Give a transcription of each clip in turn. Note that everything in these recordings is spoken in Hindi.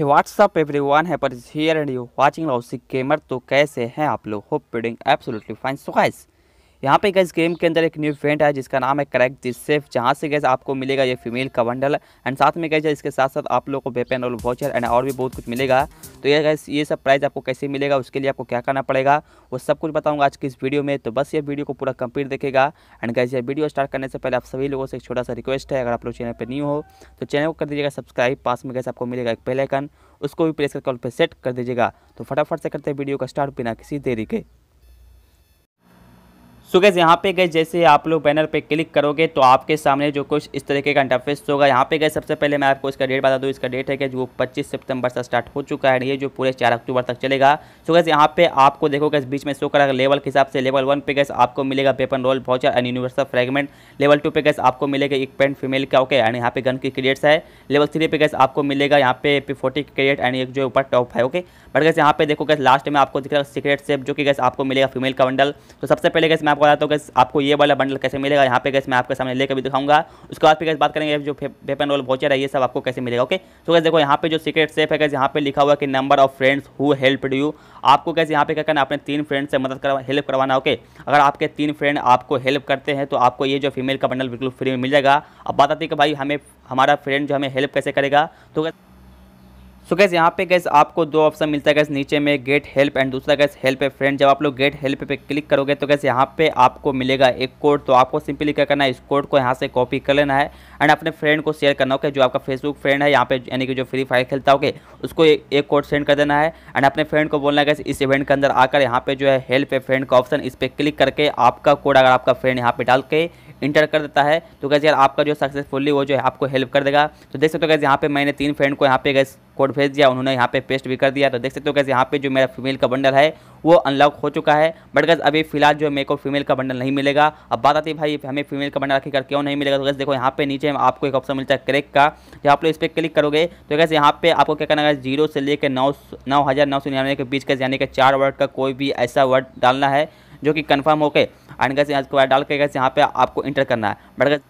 हे व्हाट्सअप एवरी वन है पर here and you watching lousy gamer तो कैसे हैं आप लोग होप पीडिंग एब्सोल्युटली फाइन सो गाइस यहाँ पे गैस गेम के अंदर एक न्यू इवेंट है जिसका नाम है क्रैक दिस सेफ जहाँ से गैस आपको मिलेगा ये फीमेल का बंडल एंड साथ में गैस इसके साथ साथ आप लोगों को वेपन और वॉचर एंड और भी बहुत कुछ मिलेगा तो ये गैस ये सब प्राइज़ आपको कैसे मिलेगा उसके लिए आपको क्या करना पड़ेगा वो सब कुछ बताऊँगा आज की इस वीडियो में तो बस ये वीडियो को पूरा कंप्लीट देखेगा एंड गैस ये वीडियो स्टार्ट करने से पहले आप सभी लोगों से एक छोटा सा रिक्वेस्ट है अगर आप लोग चैनल पर न्यू हो तो चैनल को कर दीजिएगा सब्सक्राइब पास में गैस आपको मिलेगा एक पहलेकन उसको भी प्रेस करके कॉल पर सेट कर दीजिएगा तो फटाफट से करते हैं वीडियो का स्टार्ट बिना किसी देरी के सो गैस यहाँ पे गए जैसे आप लोग बैनर पे क्लिक करोगे तो आपके सामने जो कुछ इस तरीके का इंटरफेस होगा यहाँ पे गए सबसे पहले मैं आपको इसका डेट बता दूँ इसका डेट है कि जो 25 सितंबर से स्टार्ट हो चुका है ये जो पूरे 4 अक्टूबर तक चलेगा सो गैस यहाँ पे आपको देखो गैस बीच में शो करा लेवल के हिसाब से लेवल वन पे गैस आपको मिलेगा weapon royale voucher and universal fragment level two पे गैस आपको मिलेगा एक पेंट फीमेल का ओके एंड यहाँ पे गन की क्रिएट्स है लेवल थ्री पे गैस आपको मिलेगा यहाँ पे पी फोर्टी क्रिएट एंड एक जो ऊपर टॉप है ओके बट गैस यहाँ पे देखो गैस लास्ट में आपको दिख रहा है सीक्रेट सेप जो कि गैस आपको मिलेगा फीमेल का बंडल तो सबसे पहले गैस मैं आपको बताता हूँ कैसे आपको ये वाला बंडल कैसे मिलेगा यहाँ पे कैसे मैं आपके सामने लेकर भी दिखाऊंगा उसके बाद फिर कैसे बात करेंगे जो पेपर रोल वॉचर है ये सब आपको कैसे मिलेगा ओके तो कैसे देखो यहाँ पे जो सीक्रेट सेफ है कैसे यहाँ पे लिखा हुआ कि number of friends who help you आपको कैसे यहाँ पे क्या करना अपने तीन फ्रेंड से मदद करवा हेल्प करवाना ओके अगर आपके तीन फ्रेंड आपको हेल्प करते हैं तो आपको ये जो फीमेल का बंडल बिल्कुल फ्री में मिल जाएगा अब बात आती है कि भाई हमें हमारा फ्रेंड जो हमें हेल्प कैसे करेगा तो सो गैस यहाँ पे गैस आपको दो ऑप्शन मिलता है गैस नीचे में गेट हेल्प एंड दूसरा गैस हेल्प ए फ्रेंड जब आप लोग गेट हेल्प पे क्लिक करोगे तो गैस यहाँ पे आपको मिलेगा एक कोड तो आपको सिंपली क्या करना है इस कोड को यहाँ से कॉपी कर लेना है एंड अपने फ्रेंड को शेयर करना होगा जो आपका फेसबुक फ्रेंड है यहाँ पे यानी कि जो फ्री फायर खेलता होगा उसको एक कोड सेंड कर देना है एंड अपने फ्रेंड को बोलना है गैस इस इवेंट के अंदर आकर यहाँ पे जो है हेल्प ए फ्रेंड का ऑप्शन इस पर क्लिक करके आपका कोड अगर आपका फ्रेंड यहाँ पे डाल के इंटर कर देता है तो कैसे यार आपका जो सक्सेसफुली वो जो है आपको हेल्प कर देगा तो देख सकते हो कैसे यहाँ पे मैंने तीन फ्रेंड को यहाँ पे गैस कोड भेज दिया उन्होंने यहाँ पे पेस्ट भी कर दिया तो देख सकते हो कैसे यहाँ पे जो मेरा फीमेल का बंडल है वो अनलॉक हो चुका है बट गैस अभी फिलहाल जो मेरे को फीमेल का बंडल नहीं मिलेगा अब बात आती है भाई हमें फीमेल का बंडल कर क्यों नहीं मिलेगा तो कैसे देखो यहाँ पे नीचे आपको एक ऑप्शन मिलता है क्रेक का जब आप लोग इस पर क्लिक करोगे तो कैसे यहाँ पे आपको क्या करना है जीरो से लेकर नौ नौ हज़ार नौ सौ निन्यानवे के बीच का यानी कि चार वर्ड का कोई भी ऐसा वर्ड डालना है जो कि कन्फर्म होकर एंड गैस डाल के गैस यहाँ पर आपको इंटर करना है बट गैस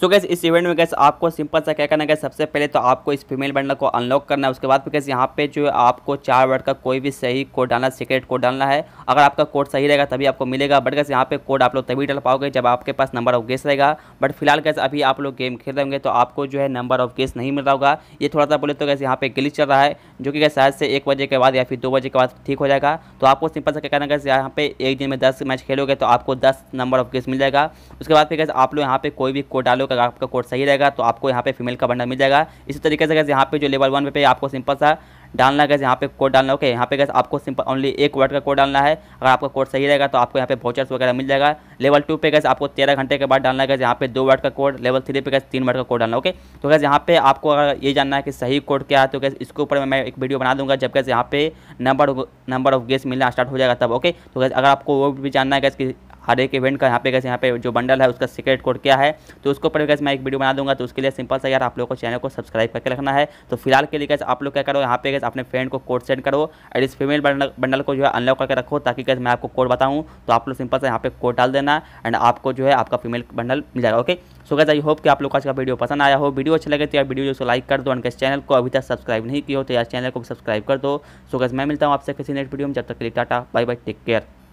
सो गैस इस इवेंट में गैस आपको सिंपल सा क्या करना है सबसे पहले तो आपको इस फीमेल बंडल को अनलॉक करना है उसके बाद फिर गैस यहाँ पे जो है आपको चार वर्ड का कोई भी सही कोड डालना सीक्रेट कोड डालना है अगर आपका कोड सही रहेगा तभी आपको मिलेगा बट गैस यहाँ पे कोड आप लोग तभी डाल पाओगे जब आपके पास नंबर ऑफ गेस रहेगा बट फिलहाल गैस अभी आप लोग गेम खेल रहे होंगे तो आपको जो है नंबर ऑफ गेस नहीं मिल रहा होगा ये थोड़ा सा बोले तो गैस यहाँ पे गिलिच चल रहा है जो कि गैस शायद से एक बजे के बाद या फिर दो बजे के बाद ठीक हो जाएगा तो आपको सिंपल सा क्या करना गैस यहाँ पे एक दिन में दस मैच खेलोगे तो आपको दस नंबर ऑफ गेस मिल जाएगा उसके बाद फिर गैस आप लोग यहाँ पे कोई भी कोड डालो लोग अगर आपका कोड सही रहेगा तो आपको यहाँ पे फीमेल का बंडल मिल जाएगा इसी तरीके से गैस यहाँ पे जो लेवल वन पे आपको सिंपल सा डालना गैस यहाँ पे कोड डालना ओके यहाँ पे गैस आपको सिंपल ओनली एक वर्ड का कोड डालना है अगर आपका कोड सही रहेगा तो आपको यहाँ पे वोचर्स वगैरह मिल जाएगा लेवल टू पे गैस आपको तेरह घंटे के बाद डालना गैस यहाँ पे दो वर्ड का कोड लेवल थ्री पे गैस तीन वर्ड का कोड डालना ओके तो गैस यहाँ पे आपको अगर ये जानना है कि सही कोड क्या है तो गैस इसके ऊपर मैं एक वीडियो बना दूंगा जब गैस यहाँ पे नंबर नंबर ऑफ गेस मिलना स्टार्ट हो जाएगा तब ओके तो गैस अगर आपको वो भी जानना है गैस कि हर एक इवेंट का यहाँ पे कैसे यहाँ पे जो बंडल है उसका सीक्रेट कोड क्या है तो उसको ऊपर कैसे मैं एक वीडियो बना दूंगा तो उसके लिए सिंपल सा यार आप लोगों को चैनल को सब्सक्राइब करके रखना है तो फिलहाल के लिए कैसे आप लोग क्या करो यहाँ पे कैसे अपने फ्रेंड को कोड सेंड करो और इस फीमेल बंडल को जो है अनलॉक करके रखो ताकि कैसे मैं आपको कोड बताऊँ तो आप लोग सिंपल से यहाँ पे कोड डाल देना एंड आपको जो है आपका फीमेल बंडल मिल जाएगा okay so guys I hope कि आप लोग आज का वीडियो पसंद आया हो वीडियो अच्छा लगे तो यार वीडियो जो लाइक कर दो एंड कैसे चैनल को अभी तक सब्सक्राइब नहीं किया हो तो यार चैनल को सब्सक्राइब कर दो सो गैस मैं मिलता हूँ आपसे किसी नेक्स्ट वीडियो में जब तक click tata bye bye take care